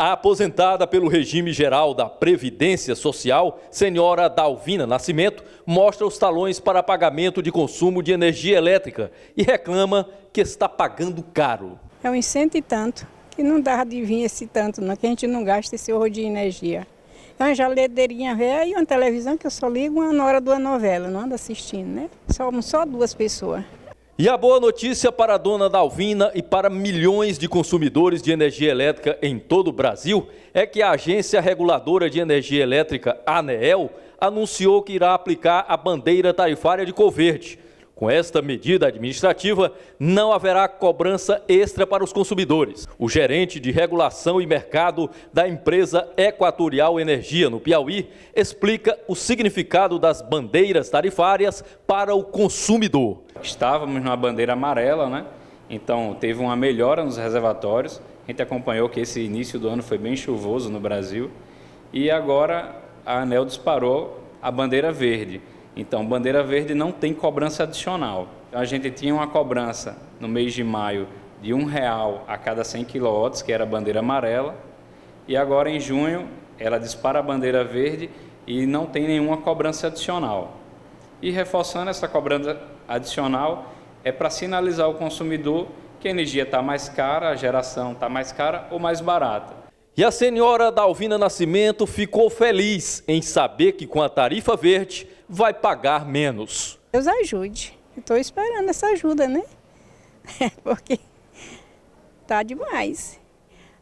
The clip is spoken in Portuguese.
A aposentada pelo regime geral da Previdência Social, senhora Dalvina Nascimento, mostra os talões para pagamento de consumo de energia elétrica e reclama que está pagando caro. É um cento e tanto, que não dá de vir esse tanto, não, que a gente não gasta esse horror de energia. É uma jaledeirinha velha e uma televisão que eu só ligo na hora de uma novela, não ando assistindo, né? Somos só duas pessoas. E a boa notícia para a dona Dalvina e para milhões de consumidores de energia elétrica em todo o Brasil é que a Agência Reguladora de Energia Elétrica, ANEEL, anunciou que irá aplicar a bandeira tarifária de Colverde. Com esta medida administrativa, não haverá cobrança extra para os consumidores. O gerente de regulação e mercado da empresa Equatorial Energia, no Piauí, explica o significado das bandeiras tarifárias para o consumidor. Estávamos numa bandeira amarela, né? Então teve uma melhora nos reservatórios. A gente acompanhou que esse início do ano foi bem chuvoso no Brasil. E agora a ANEL disparou a bandeira verde. Então, bandeira verde não tem cobrança adicional. Então, a gente tinha uma cobrança no mês de maio de um real a cada 100 kW, que era a bandeira amarela, e agora em junho ela dispara a bandeira verde e não tem nenhuma cobrança adicional. E reforçando essa cobrança adicional, é para sinalizar ao consumidor que a energia está mais cara, a geração está mais cara ou mais barata. E a senhora Dalvina Nascimento ficou feliz em saber que com a tarifa verde vai pagar menos. Deus ajude. Estou esperando essa ajuda, né? Porque tá demais.